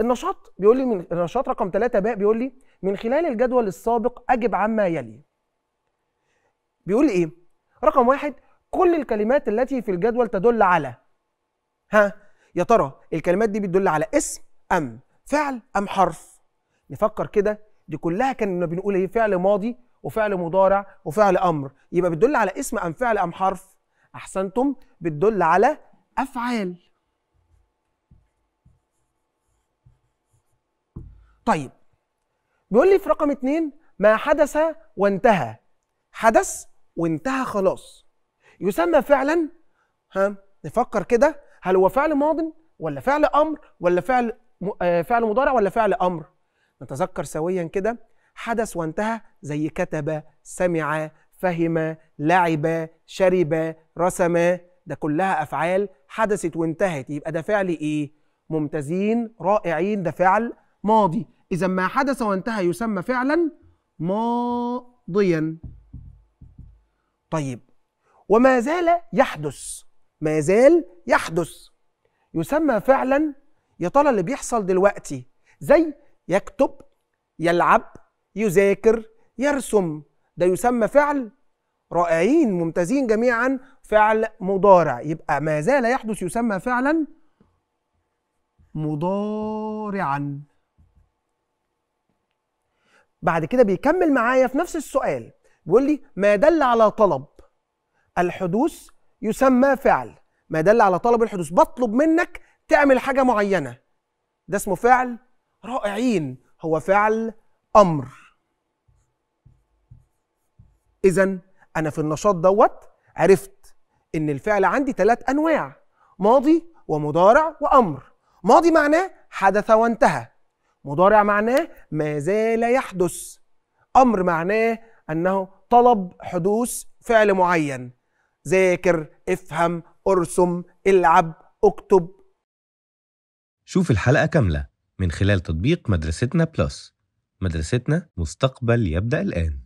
النشاط بيقول لي من النشاط رقم 3 باء بيقول لي من خلال الجدول السابق اجب عما يلي بيقول لي ايه رقم واحد كل الكلمات التي في الجدول تدل على ها يا ترى الكلمات دي بتدل على اسم ام فعل ام حرف نفكر كده دي كلها كنا بنقول ايه فعل ماضي وفعل مضارع وفعل امر يبقى بتدل على اسم ام فعل ام حرف احسنتم بتدل على افعال طيب بيقول لي في رقم اتنين ما حدث وانتهى حدث وانتهى خلاص يسمى فعلا ها نفكر كده هل هو فعل ماض ولا فعل امر ولا فعل م... آه، فعل مضارع ولا فعل امر نتذكر سويا كده حدث وانتهى زي كتب سمع فهم لعب شرب رسم ده كلها افعال حدثت وانتهت يبقى ده فعل ايه ممتازين رائعين ده فعل ماضي إذا ما حدث وانتهى يسمى فعلا ماضيا طيب وما زال يحدث ما زال يحدث يسمى فعلا يا ترى اللي بيحصل دلوقتي زي يكتب يلعب يذاكر يرسم ده يسمى فعل رائعين ممتازين جميعا فعل مضارع يبقى ما زال يحدث يسمى فعلا مضارعا بعد كده بيكمل معايا في نفس السؤال بيقول لي ما دل على طلب الحدوث يسمى فعل ما دل على طلب الحدوث بطلب منك تعمل حاجة معينة ده اسمه فعل رائعين هو فعل أمر إذا أنا في النشاط دوت عرفت إن الفعل عندي ثلاث أنواع ماضي ومضارع وأمر ماضي معناه حدث وانتهى مضارع معناه ما زال يحدث امر معناه انه طلب حدوث فعل معين ذاكر افهم ارسم العب اكتب شوف الحلقه كامله من خلال تطبيق مدرستنا بلس مدرستنا مستقبل يبدا الان